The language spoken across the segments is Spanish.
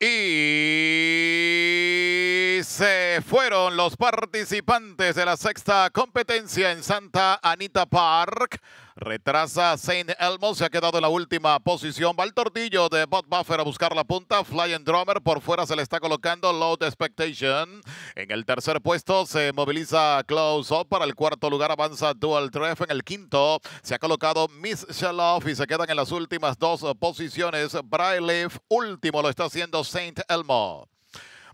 Y se fueron los participantes de la sexta competencia en Santa Anita Park. Retrasa Saint Elmo, se ha quedado en la última posición. Va el tortillo de Bob Buffer a buscar la punta. Fly and Drummer por fuera se le está colocando Load Expectation. En el tercer puesto se moviliza Close Up. Para el cuarto lugar avanza Dual Treff. En el quinto se ha colocado Miss Shaloff y se quedan en las últimas dos posiciones. Bryleaf último lo está haciendo Saint Elmo.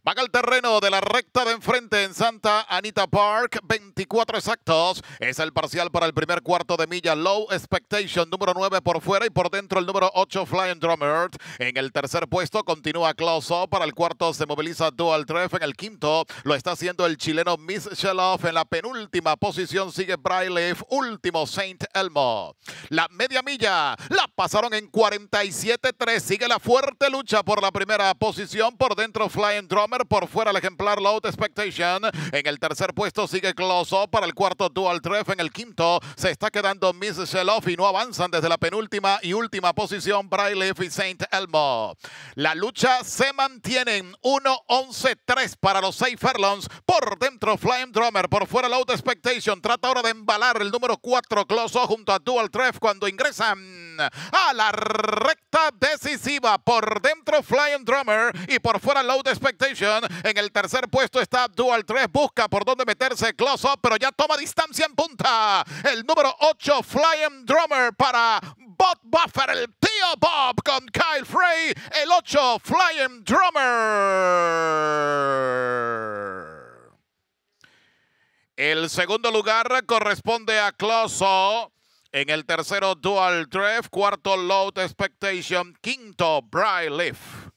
Paga el terreno de la recta de enfrente en Santa Anita Park, 24 exactos. Es el parcial para el primer cuarto de milla. Low Expectation, número 9 por fuera y por dentro el número 8, Flying Drummer. En el tercer puesto continúa Klaus Para el cuarto se moviliza Dual Treff. En el quinto lo está haciendo el chileno Miss Sheloff. En la penúltima posición sigue Bryleaf, último Saint Elmo. La media milla la pasaron en 47-3. Sigue la fuerte lucha por la primera posición. Por dentro Flying Drummer por fuera el ejemplar Loud Expectation. En el tercer puesto sigue Closo. Para el cuarto Dual Treff En el quinto se está quedando Miss Seloff y no avanzan desde la penúltima y última posición Bryleaf y Saint Elmo. La lucha se mantiene 1-11-3 para los 6 furlongs. Por dentro Flame Drummer. Por fuera Loud Expectation. Trata ahora de embalar el número 4 Closo junto a Dual Treff cuando ingresan a la recta decisiva por dentro Flying Drummer y por fuera Load Expectation. En el tercer puesto está Dual 3. Busca por dónde meterse Close Up, pero ya toma distancia en punta. El número 8 Flying Drummer para Bob Buffer, el tío Bob con Kyle Frey. El 8 Flying Drummer. El segundo lugar corresponde a Up. En el tercero, Dual Draft. Cuarto, Load Expectation. Quinto, Bright Leaf.